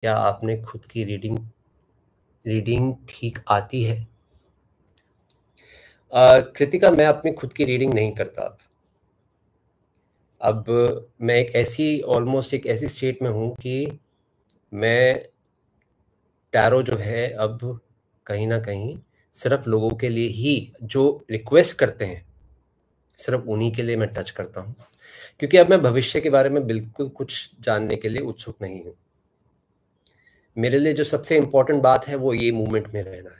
क्या आपने खुद की रीडिंग रीडिंग ठीक आती है कृतिका मैं अपनी खुद की रीडिंग नहीं करता अब अब मैं एक ऐसी ऑलमोस्ट एक ऐसी स्टेट में हूं कि मैं टैरो जो है अब कहीं ना कहीं सिर्फ लोगों के लिए ही जो रिक्वेस्ट करते हैं सिर्फ उन्हीं के लिए मैं टच करता हूँ क्योंकि अब मैं भविष्य के बारे में बिल्कुल कुछ जानने के लिए उत्सुक नहीं हूँ मेरे लिए जो सबसे इम्पोर्टेंट बात है वो ये मूवमेंट में रहना है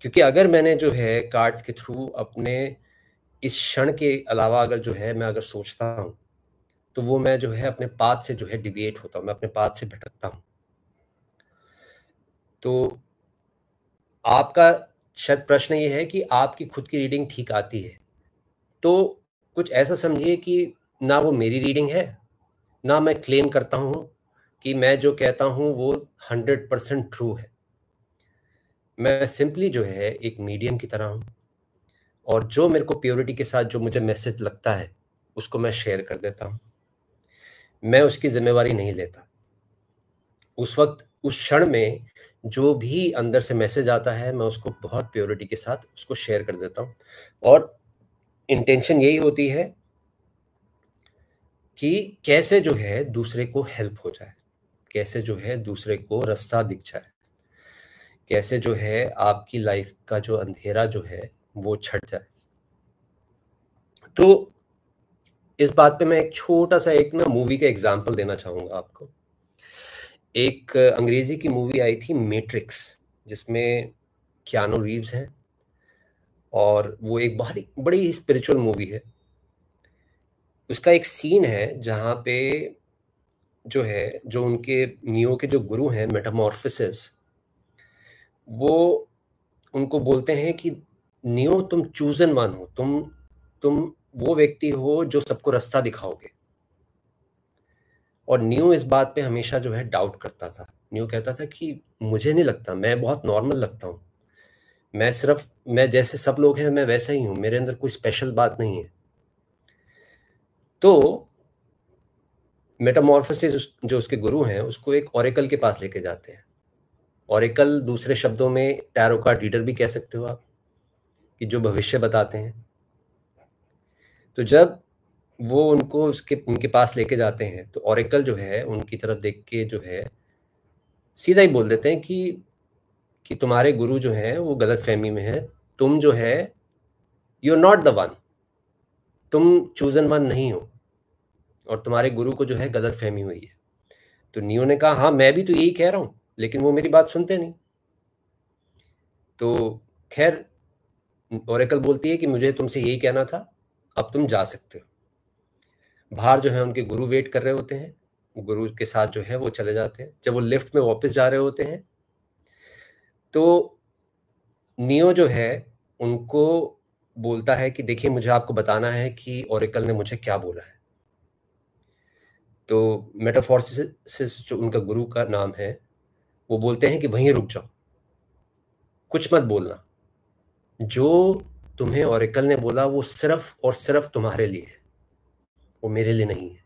क्योंकि अगर मैंने जो है कार्ड्स के थ्रू अपने इस क्षण के अलावा अगर जो है मैं अगर सोचता हूँ तो वो मैं जो है अपने पाथ से जो है डिविएट होता हूँ मैं अपने पाथ से भटकता हूँ तो आपका शायद प्रश्न ये है कि आपकी खुद की रीडिंग ठीक आती है तो कुछ ऐसा समझिए कि ना वो मेरी रीडिंग है ना मैं क्लेम करता हूँ कि मैं जो कहता हूँ वो हंड्रेड परसेंट ट्रू है मैं सिंपली जो है एक मीडियम की तरह हूँ और जो मेरे को प्योरिटी के साथ जो मुझे मैसेज लगता है उसको मैं शेयर कर देता हूँ मैं उसकी जिम्मेवारी नहीं लेता उस वक्त उस क्षण में जो भी अंदर से मैसेज आता है मैं उसको बहुत प्योरिटी के साथ उसको शेयर कर देता हूँ और इंटेंशन यही होती है कि कैसे जो है दूसरे को हेल्प हो जाए कैसे जो है दूसरे को रास्ता दिख जाए कैसे जो है आपकी लाइफ का जो अंधेरा जो है वो छट जाए तो इस बात पे मैं एक छोटा सा एक ना मूवी का एग्जाम्पल देना चाहूंगा आपको एक अंग्रेजी की मूवी आई थी मैट्रिक्स जिसमें क्यानो रीव्स हैं और वो एक बड़ी बड़ी स्पिरिचुअल मूवी है उसका एक सीन है जहाँ पे जो है जो उनके नियो के जो गुरु हैं मेटामोरफिस वो उनको बोलते हैं कि नियो तुम चूजन वन हो तुम तुम वो व्यक्ति हो जो सबको रास्ता दिखाओगे और न्यू इस बात पे हमेशा जो है डाउट करता था न्यू कहता था कि मुझे नहीं लगता मैं बहुत नॉर्मल लगता हूँ मैं सिर्फ मैं जैसे सब लोग हैं मैं वैसा ही हूँ मेरे अंदर कोई स्पेशल बात नहीं है तो मेटामॉर्फोसिस जो उसके गुरु हैं उसको एक ओरेकल के पास लेके जाते हैं ओरेकल दूसरे शब्दों में टैरो का डीडर भी कह सकते हो आप कि जो भविष्य बताते हैं तो जब वो उनको उसके उनके पास लेके जाते हैं तो ओरेकल जो है उनकी तरफ देख के जो है सीधा ही बोल देते हैं कि कि तुम्हारे गुरु जो है वो गलत फहमी में है तुम जो है you are not the one तुम चूजन वन नहीं हो और तुम्हारे गुरु को जो है गलत फहमी हुई है तो नियो ने कहा हाँ मैं भी तो यही कह रहा हूँ लेकिन वो मेरी बात सुनते नहीं तो खैर ओरेकल बोलती है कि मुझे तुमसे यही कहना था अब तुम जा सकते हो बाहर जो है उनके गुरु वेट कर रहे होते हैं गुरु के साथ जो है वो चले जाते हैं जब वो लिफ्ट में वापस जा रहे होते हैं तो नियो जो है उनको बोलता है कि देखिए मुझे आपको बताना है कि ओरेकल ने मुझे क्या बोला है तो मेटाफोर्सिस जो उनका गुरु का नाम है वो बोलते हैं कि वहीं रुक जाओ कुछ मत बोलना जो तुम्हें एकल ने बोला वो सिर्फ और सिर्फ तुम्हारे लिए है वो मेरे लिए नहीं है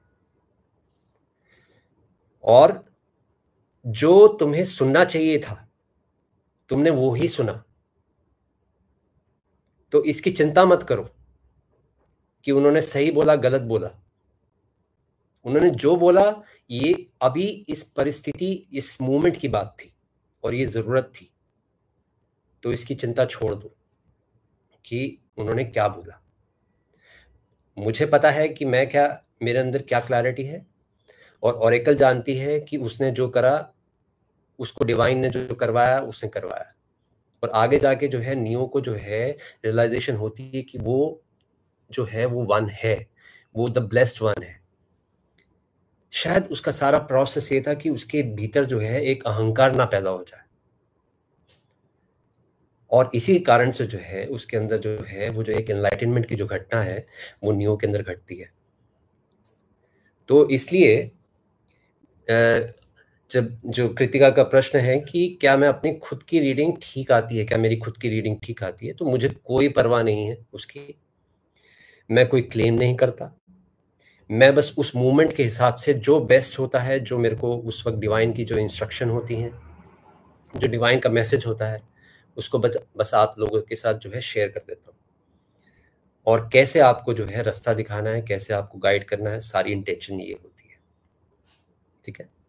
और जो तुम्हें सुनना चाहिए था तुमने वो ही सुना तो इसकी चिंता मत करो कि उन्होंने सही बोला गलत बोला उन्होंने जो बोला ये अभी इस परिस्थिति इस मूवमेंट की बात थी और ये ज़रूरत थी तो इसकी चिंता छोड़ दो कि उन्होंने क्या बोला मुझे पता है कि मैं क्या मेरे अंदर क्या क्लैरिटी है और ओरेकल जानती है कि उसने जो करा उसको डिवाइन ने जो करवाया उसने करवाया और आगे जाके जो है नियो को जो है रियलाइजेशन होती है कि वो जो है वो वन है वो द ब्लेस्ड वन है शायद उसका सारा प्रोसेस ये था कि उसके भीतर जो है एक अहंकार ना पैदा हो जाए और इसी कारण से जो है उसके अंदर जो है वो जो एक एनलाइटेनमेंट की जो घटना है वो नियो के अंदर घटती है तो इसलिए जब जो कृतिका का प्रश्न है कि क्या मैं अपनी खुद की रीडिंग ठीक आती है क्या मेरी खुद की रीडिंग ठीक आती है तो मुझे कोई परवाह नहीं है उसकी मैं कोई क्लेम नहीं करता मैं बस उस मोमेंट के हिसाब से जो बेस्ट होता है जो मेरे को उस वक्त डिवाइन की जो इंस्ट्रक्शन होती हैं जो डिवाइन का मैसेज होता है उसको बस बस आप लोगों के साथ जो है शेयर कर देता हूँ और कैसे आपको जो है रास्ता दिखाना है कैसे आपको गाइड करना है सारी इंटेंशन ये होती है ठीक है